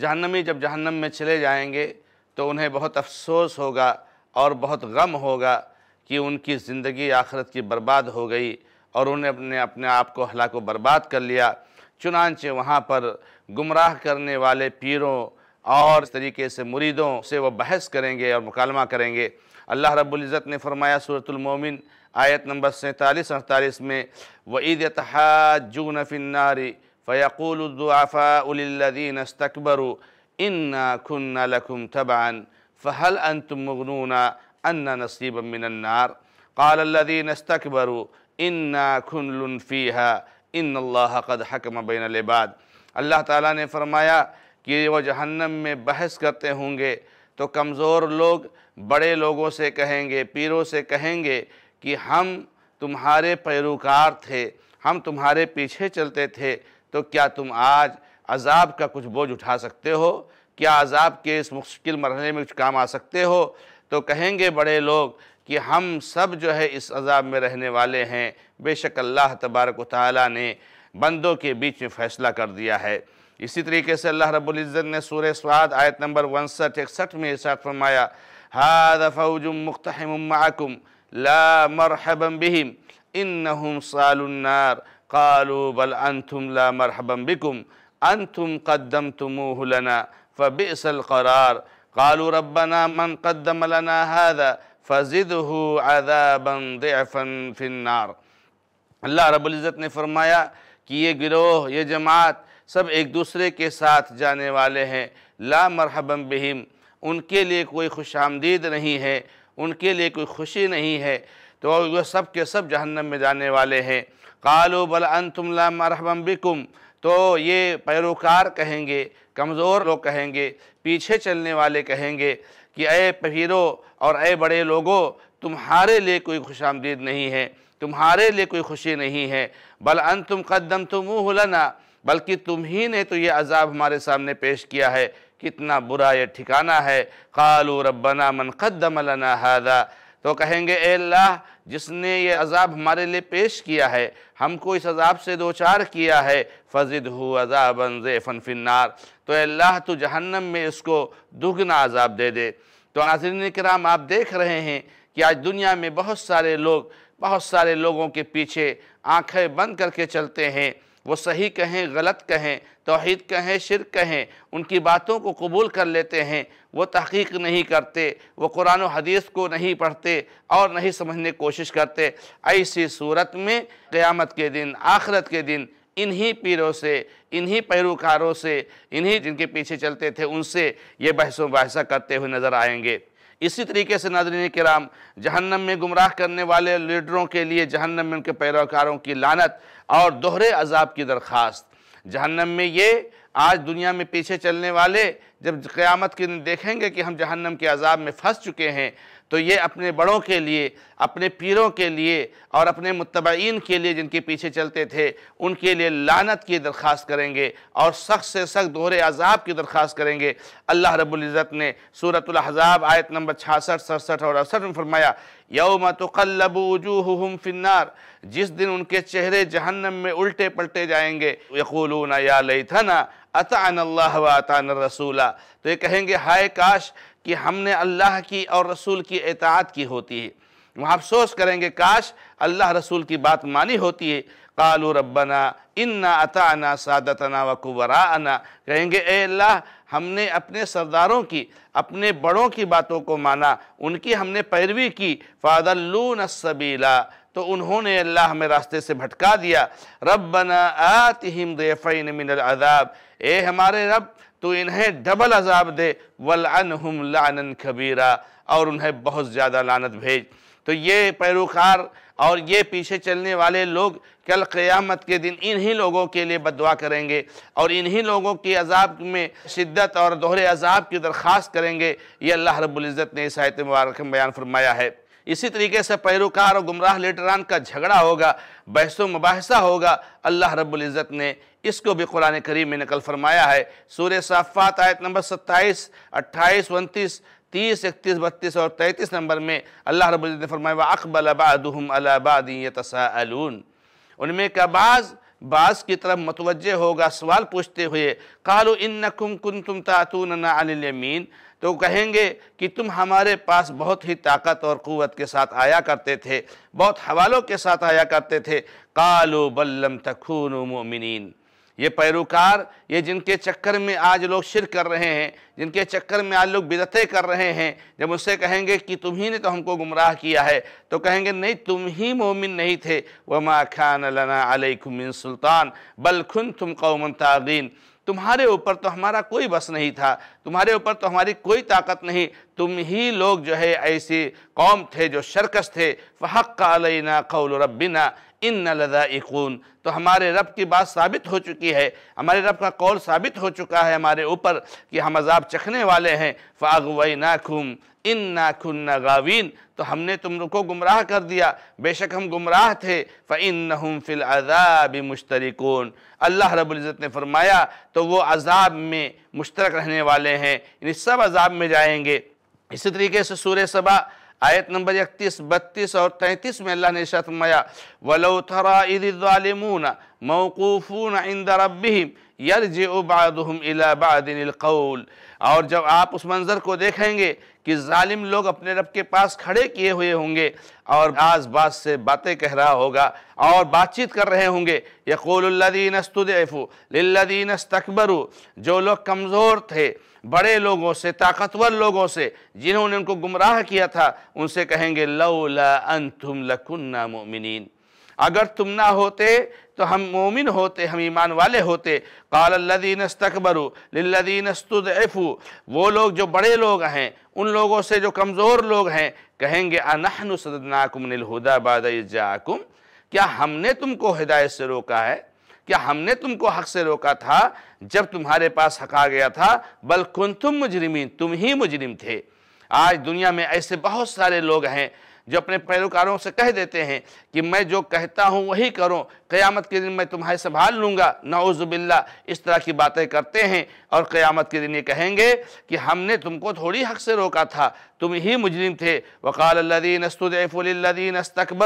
جہنمی جب جہنم میں چلے جائیں گے تو انہیں بہت افسوس ہوگا اور بہت غم ہوگا کہ ان کی زندگی آخرت کی برباد ہو گئی اور انہیں اپنے اپنے آپ کو ہلاک و برباد کر لیا چنانچہ وہاں پر گمراہ کرنے والے پیروں اور اس طریقے سے مریدوں سے وہ بحث کریں گے اور مکالمہ کریں گے اللہ رب العزت نے فرمایا سورة المومن آیت نمبر سینتالیس اڑتالیس میں وَإِذْ يَتَحَاجُونَ فِي النَّارِ فیق انا نستقبرو ان تبعا فهل انتم مغنون انتمون انََََََََََّ من النار قال اللہ ددين انا ان خن ان اللہ قد حکم بین العباد اللہ تعالیٰ نے فرمایا کہ وہ جہنم میں بحث کرتے ہوں گے تو کمزور لوگ بڑے لوگوں سے کہیں گے پیروں سے کہیں گے کہ ہم تمہارے پیروکار تھے ہم تمہارے پیچھے چلتے تھے تو کیا تم آج عذاب کا کچھ بوجھ اٹھا سکتے ہو کیا عذاب کے اس مشکل مرحلے میں کچھ کام آ سکتے ہو تو کہیں گے بڑے لوگ کہ ہم سب جو ہے اس عذاب میں رہنے والے ہیں بے شک اللہ تبارک و تعالیٰ نے بندوں کے بیچ میں فیصلہ کر دیا ہے اسی طریقے سے اللہ رب العزت نے سورہ سعاد آیت نمبر 61 میں ارشاد فرمایا هَذَا فَوْجٌ مُقْتَحِمٌ مَعَكُمْ لَا مَرْحَبًا بِهِمْ اِنَّهُمْ صَالُ النَّارِ قالوا بل انتم لا مرحبا بكم انتم قدمتموه لنا فبئس القرار قالوا ربنا من قدم لنا هذا فزده عذابا ضعفا في النار اللہ رب العزت نے فرمایا کہ یہ گروہ یہ جماعت سب ایک دوسرے کے ساتھ جانے والے ہیں لا مرحبا بہم ان کے لیے کوئی خوش آمدید نہیں ہے ان کے لیے کوئی خوشی نہیں ہے تو وہ سب کے سب جہنم میں جانے والے ہیں بل انتم لا مرحبا بکم تو یہ پیروکار کہیں گے کمزور لوگ کہیں گے پیچھے چلنے والے کہیں گے کہ اے پہیرو اور اے بڑے لوگوں تمہارے لئے کوئی خوش آمدید نہیں ہے تمہارے لیے کوئی خوشی نہیں ہے بل انتم قدمتموہ لنا بلکہ تم ہی نے تو یہ عذاب ہمارے سامنے پیش کیا ہے کتنا برا یہ ٹھکانہ ہے کالو ربنا قدم لنا هذا تو کہیں گے اے اللہ جس نے یہ عذاب ہمارے لیے پیش کیا ہے ہم کو اس عذاب سے دوچار کیا ہے فَزِدْهُ ہو زِعْفًا فِي النَّارِ تو تو اللہ تو جہنم میں اس کو دگنا عذاب دے دے تو ناظرین کرام آپ دیکھ رہے ہیں کہ آج دنیا میں بہت سارے لوگ بہت سارے لوگوں کے پیچھے آنکھیں بند کر کے چلتے ہیں وہ صحیح کہیں غلط کہیں توحید کہیں شرک کہیں ان کی باتوں کو قبول کر لیتے ہیں وہ تحقیق نہیں کرتے وہ قرآن و حدیث کو نہیں پڑھتے اور نہیں سمجھنے کی کوشش کرتے ایسی صورت میں قیامت کے دن آخرت کے دن انہی پیروں سے انہی پیروکاروں سے انہی جن کے پیچھے چلتے تھے ان سے یہ بحث و بحثہ کرتے ہوئے نظر آئیں گے اسی طریقے سے ناظرین کرام جہنم میں گمراہ کرنے والے لیڈروں کے لیے جہنم میں ان کے پیروکاروں کی لانت اور دوہرے عذاب کی درخواست جہنم میں یہ آج دنیا میں پیچھے چلنے والے جب قیامت کے دن دیکھیں گے کہ ہم جہنم کے عذاب میں پھنس چکے ہیں تو یہ اپنے بڑوں کے لیے اپنے پیروں کے لیے اور اپنے متبعین کے لیے جن کے پیچھے چلتے تھے ان کے لیے لانت کی درخواست کریں گے اور سخت سے سخت دور عذاب کی درخواست کریں گے اللہ رب العزت نے سورة الحضاب آیت نمبر 66 67 اور 68 میں فرمایا یوم تقلب وجوہہم فی النار جس دن ان کے چہرے جہنم میں الٹے پلٹے جائیں گے یقولون یا لئی اللہ و عطا الرسولہ تو یہ کہیں گے ہائے کاش کہ ہم نے اللہ کی اور رسول کی اطاعت کی ہوتی ہے وہاں افسوس کریں گے کاش اللہ رسول کی بات مانی ہوتی ہے قَالُوا رَبَّنَا اننا عطا انا وَكُبَرَاءَنَا کہیں گے اے اللہ ہم نے اپنے سرداروں کی اپنے بڑوں کی باتوں کو مانا ان کی ہم نے پیروی کی فَادَلُّونَ السَّبِيلَا تو انہوں نے اللہ ہمیں راستے سے بھٹکا دیا رَبَّنَا آتِهِمْ فعین من الْعَذَابِ اے ہمارے رب تو انہیں ڈبل عذاب دے وَلْعَنْهُمْ لَعْنًا كَبِيرًا اور انہیں بہت زیادہ لعنت بھیج تو یہ پیروکار اور یہ پیچھے چلنے والے لوگ کل قیامت کے دن انہی لوگوں کے لئے بدعا کریں گے اور انہی لوگوں کی عذاب میں شدت اور دوہرے عذاب کی درخواست کریں گے یہ اللہ رب العزت نے اس آیت مبارک میں بیان فرمایا ہے اسی طریقے سے پیروکار اور گمراہ لیٹران کا جھگڑا ہوگا بحث و مباحثہ ہوگا اللہ رب العزت نے اس کو بھی قرآن کریم میں نقل فرمایا ہے سور صافات آیت نمبر ستائیس اٹھائیس انتیس تیس اکتیس بتیس اور تیتیس نمبر میں اللہ رب العزت نے فرمایا وَأَقْبَلَ بَعْدُهُمْ عَلَى بَعْدٍ يَتَسَاءَلُونَ ان میں کا بعض بعض کی طرف متوجہ ہوگا سوال پوچھتے ہوئے قَالُوا إِنَّكُمْ كُنْتُمْ تَعْتُونَنَا عَلِ الْيَمِينَ تو کہیں گے کہ تم ہمارے پاس بہت ہی طاقت اور قوت کے ساتھ آیا کرتے تھے بہت حوالوں کے ساتھ آیا کرتے تھے قَالُوا و بلم تخون مومنین یہ پیروکار یہ جن کے چکر میں آج لوگ شرک کر رہے ہیں جن کے چکر میں آج لوگ بدعتیں کر رہے ہیں جب اس سے کہیں گے کہ تم ہی نے تو ہم کو گمراہ کیا ہے تو کہیں گے نہیں تم ہی مومن نہیں تھے وَمَا كَانَ لَنَا عَلَيْكُم مِّن سُلْطَان بَلْ كُنْتُمْ قَوْمًا من تمہارے اوپر تو ہمارا کوئی بس نہیں تھا تمہارے اوپر تو ہماری کوئی طاقت نہیں تم ہی لوگ جو ہے ایسی قوم تھے جو شرکس تھے فَحَقَّ عَلَيْنَا قَوْلُ رَبِّنَا تو ہمارے رب کی بات ثابت ہو چکی ہے ہمارے رب کا قول ثابت ہو چکا ہے ہمارے اوپر کہ ہم عذاب چکھنے والے ہیں فَأَغْوَيْنَاكُمْ اِنَّا كُنَّا غَاوِينَ تو ہم نے تم کو گمراہ کر دیا بے شک ہم گمراہ تھے فَإِنَّهُمْ فِي الْعَذَابِ مُشْتَرِكُونَ اللہ رب العزت نے فرمایا تو وہ عذاب میں مشترک رہنے والے ہیں یعنی سب عذاب میں جائیں گے اسی طریقے سے سورہ سبا آیت نمبر اکتیس بتیس اور تینتیس میں اللہ نے اشارت مایا وَلَوْ تَرَا اِذِ الظَّالِمُونَ مَوْقُوفُونَ عِنْدَ رَبِّهِمْ يَرْجِعُ بَعْدُهُمْ إِلَى بَعْدٍ الْقَوْلِ اور جب آپ اس منظر کو دیکھیں گے کہ ظالم لوگ اپنے رب کے پاس کھڑے کیے ہوئے ہوں گے اور آز بات سے باتیں کہہ رہا ہوگا اور بات چیت کر رہے ہوں گے یقول الذین استدعفوا للذین استکبروا جو لوگ کمزور تھے بڑے لوگوں سے طاقتور لوگوں سے جنہوں نے ان کو گمراہ کیا تھا ان سے کہیں گے انتم لم مؤمنین اگر تم نہ ہوتے تو ہم مومن ہوتے ہم ایمان والے ہوتے قالدین للذین للّینستیفو وہ لوگ جو بڑے لوگ ہیں ان لوگوں سے جو کمزور لوگ ہیں کہیں گے انحص ناقم نل ہدا بادم کیا ہم نے تم کو ہدایت سے روکا ہے کیا ہم نے تم کو حق سے روکا تھا جب تمہارے پاس حق آ گیا تھا بلکن تم مجرمین تم ہی مجرم تھے آج دنیا میں ایسے بہت سارے لوگ ہیں جو اپنے پیروکاروں سے کہہ دیتے ہیں کہ میں جو کہتا ہوں وہی کروں قیامت کے دن میں تمہیں سنبھال لوں گا نعوذ باللہ اس طرح کی باتیں کرتے ہیں اور قیامت کے دن یہ کہیں گے کہ ہم نے تم کو تھوڑی حق سے روکا تھا تم ہی مجرم تھے وقال الذین ددین للذین اللّین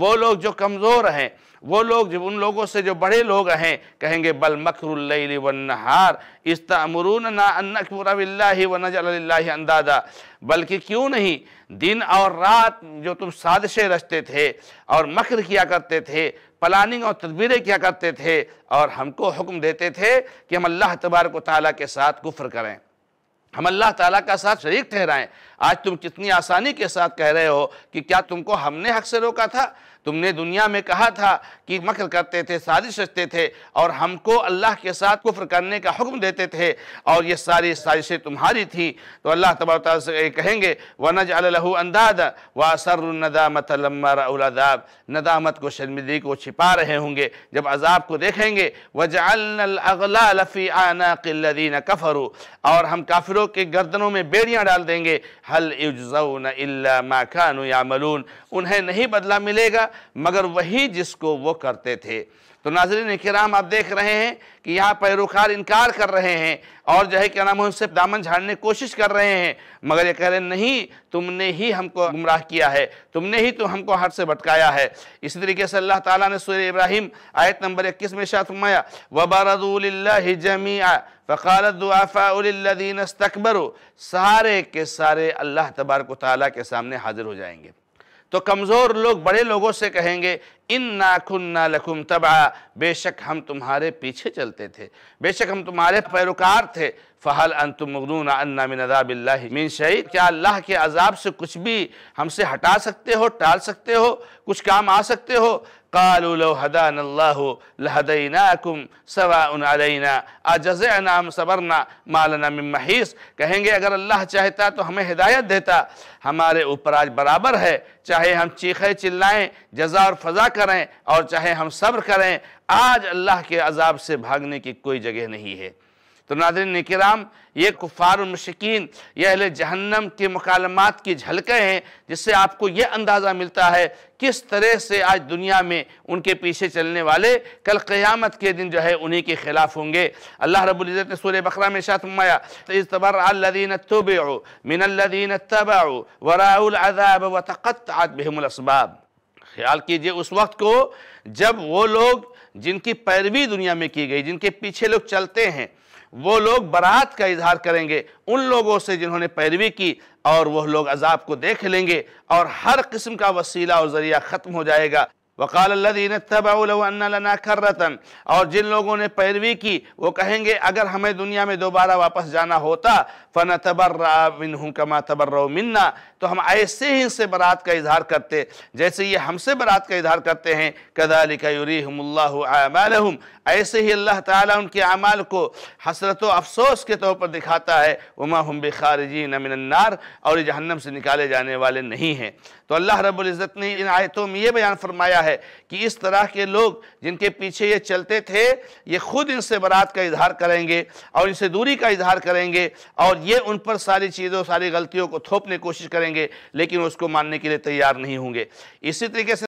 وہ لوگ جو کمزور ہیں وہ لوگ جب ان لوگوں سے جو بڑے لوگ ہیں کہیں گے بل مکر اللیل والنہار استعمروننا ان نکفر باللہ ونجعل للہ اندادا بلکہ کیوں نہیں دن اور رات جو تم سادشے رچتے تھے اور مکر کیا کرتے تھے پلاننگ اور تدبیریں کیا کرتے تھے اور ہم کو حکم دیتے تھے کہ ہم اللہ تبارک و تعالیٰ کے ساتھ کفر کریں ہم اللہ تعالیٰ کا ساتھ شریک ٹھہرائیں آج تم کتنی آسانی کے ساتھ کہہ رہے ہو کہ کیا تم کو ہم نے حق سے روکا تھا تم نے دنیا میں کہا تھا کہ مکر کرتے تھے سازش رکھتے تھے اور ہم کو اللہ کے ساتھ کفر کرنے کا حکم دیتے تھے اور یہ ساری سازشیں تمہاری تھیں تو اللہ تبار کہیں گے وَنَجْعَلَ لَهُ أَنْدَادَ وَأَسَرُ النَّدَامَةَ لَمَّا رَأُوا رلاداب ندامت کو شرمدی کو چھپا رہے ہوں گے جب عذاب کو دیکھیں گے الْأَغْلَالَ فِي آنَاقِ الَّذِينَ كَفَرُوا اور ہم کافروں کے گردنوں میں بیڑیاں ڈال دیں گے اِجْزَوْنَ إِلَّا مَا كَانُوا يَعْمَلُونَ انہیں نہیں بدلہ ملے گا مگر وہی جس کو وہ کرتے تھے تو ناظرین اکرام آپ دیکھ رہے ہیں کہ یہاں پیروکار انکار کر رہے ہیں اور جو ہے کہ نام ان سے دامن جھاڑنے کوشش کر رہے ہیں مگر یہ کہہ رہے ہیں نہیں تم نے ہی ہم کو گمراہ کیا ہے تم نے ہی تو ہم کو ہر سے بٹکایا ہے اس طریقے سے اللہ تعالیٰ نے سورہ ابراہیم آیت نمبر اکیس میں شاہ فرمایا وَبَرَضُوا لِلَّهِ جَمِيعًا فَقَالَتْ الدُّعَفَاءُ لِلَّذِينَ اسْتَكْبَرُوا سارے کے سارے اللہ تبارک و تعالیٰ کے سامنے حاضر ہو جائیں گے تو کمزور لوگ بڑے لوگوں سے کہیں گے ان كُنَّا لَكُمْ تَبْعَا بے شک ہم تمہارے پیچھے چلتے تھے بے شک ہم تمہارے پیروکار تھے أَنْتُمْ مُغْنُونَ تم مِنْ عَذَابِ اللَّهِ مِنْ شَئِدْ کیا اللہ کے عذاب سے کچھ بھی ہم سے ہٹا سکتے ہو ٹال سکتے ہو کچھ کام آ سکتے ہو قالوا لو هدانا الله لهديناكم سواء علينا اجزعنا ام صبرنا ما لنا من محيص کہیں گے اگر اللہ چاہتا تو ہمیں ہدایت دیتا ہمارے اوپر آج برابر ہے چاہے ہم چیخے چلائیں جزا اور فضا کریں اور چاہے ہم صبر کریں آج اللہ کے عذاب سے بھاگنے کی کوئی جگہ نہیں ہے تو ناظرین نکرام یہ کفار یہ اہل جہنم کے مکالمات کی جھلکیں ہیں جس سے آپ کو یہ اندازہ ملتا ہے کس طرح سے آج دنیا میں ان کے پیچھے چلنے والے کل قیامت کے دن جو ہے انہی کے خلاف ہوں گے اللہ رب العزت نے سور الَّذِينَ اتُّبِعُوا مِنَ الَّذِينَ اتَّبَعُوا وَرَاعُوا الْعَذَابَ وَتَقَطْعَتْ بِهِمُ الْأَسْبَابِ خیال کیجئے اس وقت کو جب وہ لوگ جن کی پیروی دنیا میں کی گئی جن کے پیچھے لوگ چلتے ہیں وہ لوگ برات کا اظہار کریں گے ان لوگوں سے جنہوں نے پیروی کی اور وہ لوگ عذاب کو دیکھ لیں گے اور ہر قسم کا وسیلہ اور ذریعہ ختم ہو جائے گا وقال ان لنا الرۃن اور جن لوگوں نے پیروی کی وہ کہیں گے اگر ہمیں دنیا میں دوبارہ واپس جانا ہوتا فن منهم کما کما منا تو ہم ایسے ہی سے برات کا اظہار کرتے جیسے یہ ہم سے برات کا اظہار کرتے ہیں یریهم الله اعمالهم ایسے ہی اللہ تعالیٰ ان کے اعمال کو حسرت و افسوس کے طور پر دکھاتا ہے هم بخارجین من النار اور جہنم سے نکالے جانے والے نہیں ہیں تو اللہ رب العزت نے ان آیتوں میں یہ بیان فرمایا ہے ہے کہ اس طرح کے لوگ جن کے پیچھے یہ چلتے تھے یہ خود ان سے برات کا اظہار کریں گے اور ان سے دوری کا اظہار کریں گے اور یہ ان پر ساری چیزوں ساری غلطیوں کو تھوپنے کوشش کریں گے لیکن اس کو ماننے کے لیے تیار نہیں ہوں گے اسی طریقے سے